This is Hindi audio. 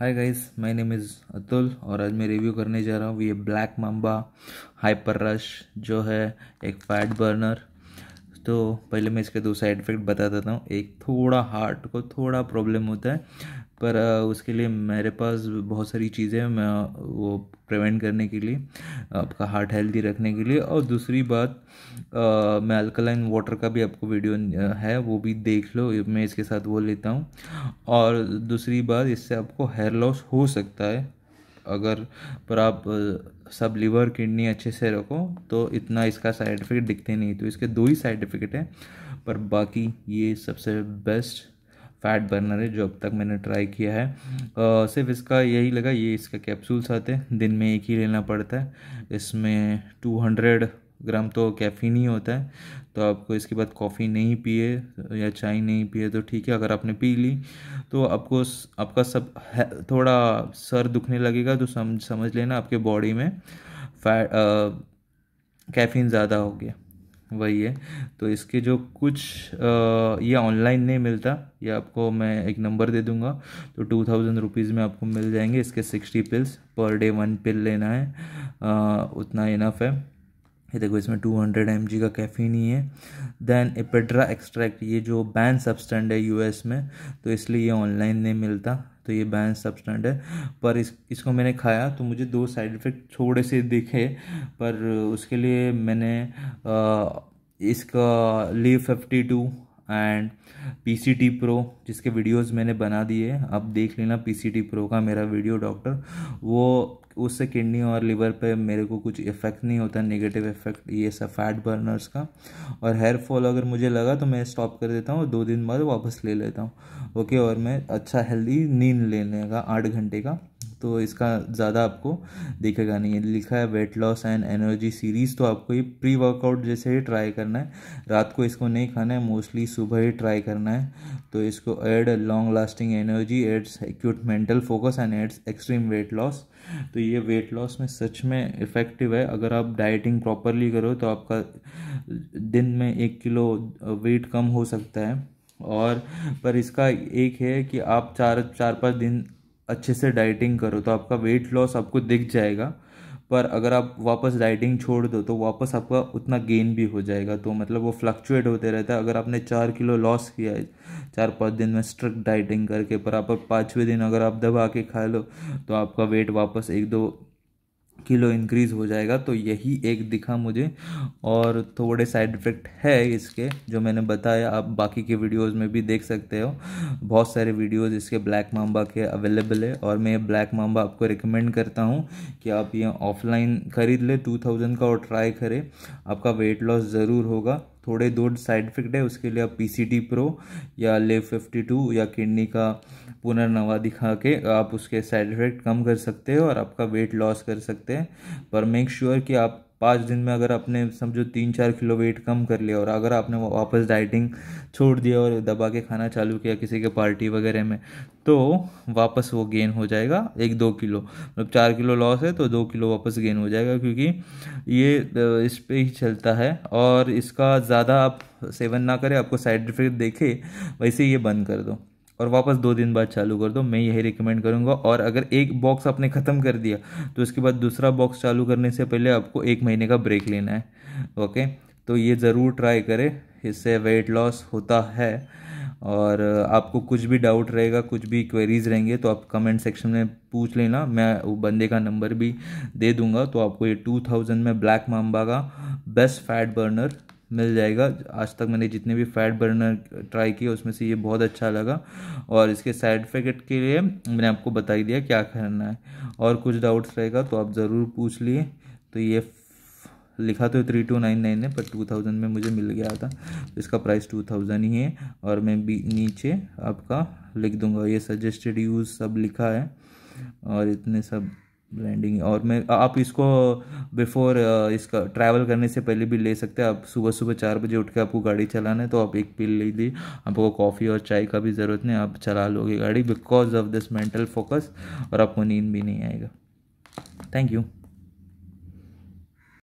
hi guys my name is Atul और आज मैं रिव्यू करने जा रहा हूँ ये ब्लैक मम्बा हाइपर रश जो है एक फैट बर्नर तो पहले मैं इसके दो साइड इफेक्ट बता देता हूँ एक थोड़ा हार्ट को थोड़ा प्रॉब्लम होता है पर उसके लिए मेरे पास बहुत सारी चीज़ें मैं वो प्रिवेंट करने के लिए आपका हार्ट हेल्दी रखने के लिए और दूसरी बात आ, मैं अल्कलाइन वाटर का भी आपको वीडियो है वो भी देख लो मैं इसके साथ वो लेता हूँ और दूसरी बात इससे आपको हेयर लॉस हो सकता है अगर पर आप सब लीवर किडनी अच्छे से रखो तो इतना इसका साइड इफेक्ट दिखते नहीं तो इसके दो ही साइड इफेक्ट हैं पर बाकी ये सबसे बेस्ट फैट बर्नर है जो अब तक मैंने ट्राई किया है आ, सिर्फ इसका यही लगा ये इसका कैप्सूल्स आते हैं दिन में एक ही लेना पड़ता है इसमें 200 ग्राम तो कैफ़ीन ही होता है तो आपको इसके बाद कॉफ़ी नहीं पिए या चाय नहीं पिए तो ठीक है अगर आपने पी ली तो आपको आपका सब थोड़ा सर दुखने लगेगा तो समझ समझ लेना आपके बॉडी में फैट कैफीन ज़्यादा हो गया वही है तो इसके जो कुछ आ, ये ऑनलाइन नहीं मिलता ये आपको मैं एक नंबर दे दूंगा तो टू थाउजेंड रुपीज़ में आपको मिल जाएंगे इसके sixty pills per day one pill लेना है आ, उतना इनफ है ये देखो इसमें 200 हंड्रेड का कैफ़ीन ही है देन एपेड्रा एक्सट्रैक्ट ये जो बैन सब्सटेंड है यूएस में तो इसलिए ये ऑनलाइन नहीं मिलता तो ये बैन सब्सटेंड है पर इस इसको मैंने खाया तो मुझे दो साइड इफ़ेक्ट थोड़े से दिखे पर उसके लिए मैंने आ, इसका Liv fifty two and P C T pro जिसके वीडियोज़ मैंने बना दिए अब देख लेना पी सी टी प्रो का मेरा वीडियो डॉक्टर वो उससे किडनी और लिवर पे मेरे को कुछ इफ़ेक्ट नहीं होता नेगेटिव इफ़ेक्ट ये सब फैट बर्नर्स का और हेयर फॉल अगर मुझे लगा तो मैं स्टॉप कर देता हूँ दो दिन बाद वापस ले लेता हूँ ओके और मैं अच्छा हेल्दी नींद लेने का आठ घंटे का तो इसका ज़्यादा आपको देखेगा नहीं है लिखा है weight loss and energy series तो आपको ये प्री वर्कआउट जैसे ही ट्राई करना है रात को इसको नहीं खाना है मोस्टली सुबह ही ट्राई करना है तो इसको aid long lasting energy aids acute mental focus and aids extreme weight loss तो ये वेट लॉस में सच में इफ़ेक्टिव है अगर आप डाइटिंग प्रॉपरली करो तो आपका दिन में एक किलो वेट कम हो सकता है और पर इसका एक है कि आप चार चार पाँच दिन अच्छे से डाइटिंग करो तो आपका वेट लॉस आपको दिख जाएगा पर अगर आप वापस डाइटिंग छोड़ दो तो वापस आपका उतना गेन भी हो जाएगा तो मतलब वो फ्लक्चुएट होते रहता है अगर आपने चार किलो लॉस किया है चार पाँच दिन में स्ट्रिक्ट डाइटिंग करके पर आप पाँचवें दिन अगर आप दबा के खा लो तो आपका वेट वापस एक दो किलो इंक्रीज़ हो जाएगा तो यही एक दिखा मुझे और थोड़े साइड इफ़ेक्ट है इसके जो मैंने बताया आप बाकी के वीडियोस में भी देख सकते हो बहुत सारे वीडियोस इसके ब्लैक माम्बा के अवेलेबल है और मैं ये ब्लैक माम्बा आपको रिकमेंड करता हूँ कि आप ये ऑफलाइन ख़रीद ले टू का और ट्राई करें आपका वेट लॉस ज़रूर होगा थोड़े दो साइड इफेक्ट है उसके लिए आप पी प्रो या ले फिफ्टी टू या किडनी का पुनर्नवा दिखा के आप उसके साइड इफेक्ट कम कर सकते हो और आपका वेट लॉस कर सकते हैं पर मेक श्योर sure कि आप पाँच दिन में अगर आपने समझो तीन चार किलो वेट कम कर लिया और अगर आपने वापस डाइटिंग छोड़ दिया और दबा के खाना चालू किया किसी के पार्टी वगैरह में तो वापस वो गेन हो जाएगा एक दो किलो मतलब चार किलो लॉस है तो दो किलो वापस गेन हो जाएगा क्योंकि ये इस पर ही चलता है और इसका ज़्यादा आप सेवन ना करें आपको साइड इफेक्ट देखे वैसे ये बंद कर दो और वापस दो दिन बाद चालू कर दो मैं यही रिकमेंड करूँगा और अगर एक बॉक्स आपने ख़त्म कर दिया तो उसके बाद दूसरा बॉक्स चालू करने से पहले आपको एक महीने का ब्रेक लेना है ओके तो ये ज़रूर ट्राई करें इससे वेट लॉस होता है और आपको कुछ भी डाउट रहेगा कुछ भी क्वेरीज रहेंगे तो आप कमेंट सेक्शन में पूछ लेना मैं वो बंदे का नंबर भी दे दूंगा तो आपको ये 2000 में ब्लैक माम्बा का बेस्ट फैट बर्नर मिल जाएगा आज तक मैंने जितने भी फैट बर्नर ट्राई किए उसमें से ये बहुत अच्छा लगा और इसके साइड इफेक्ट के लिए मैंने आपको बता ही दिया क्या करना है और कुछ डाउट्स रहेगा तो आप ज़रूर पूछ लिए तो ये लिखा तो थ्री टू नाइन नाइन है पर टू थाउजेंड में मुझे मिल गया था तो इसका प्राइस टू थाउजेंड ही है और मैं भी नीचे आपका लिख दूंगा ये सजेस्टेड यूज़ सब लिखा है और इतने सब ब्लेंडिंग और मैं आप इसको बिफोर इसका ट्रैवल करने से पहले भी ले सकते हैं आप सुबह सुबह चार बजे उठ के आपको गाड़ी चलाना है तो आप एक पिल ले ली आपको कॉफ़ी और चाय का भी ज़रूरत नहीं आप चला लोगे गाड़ी because of this mental focus और आपको नींद भी नहीं आएगा थैंक यू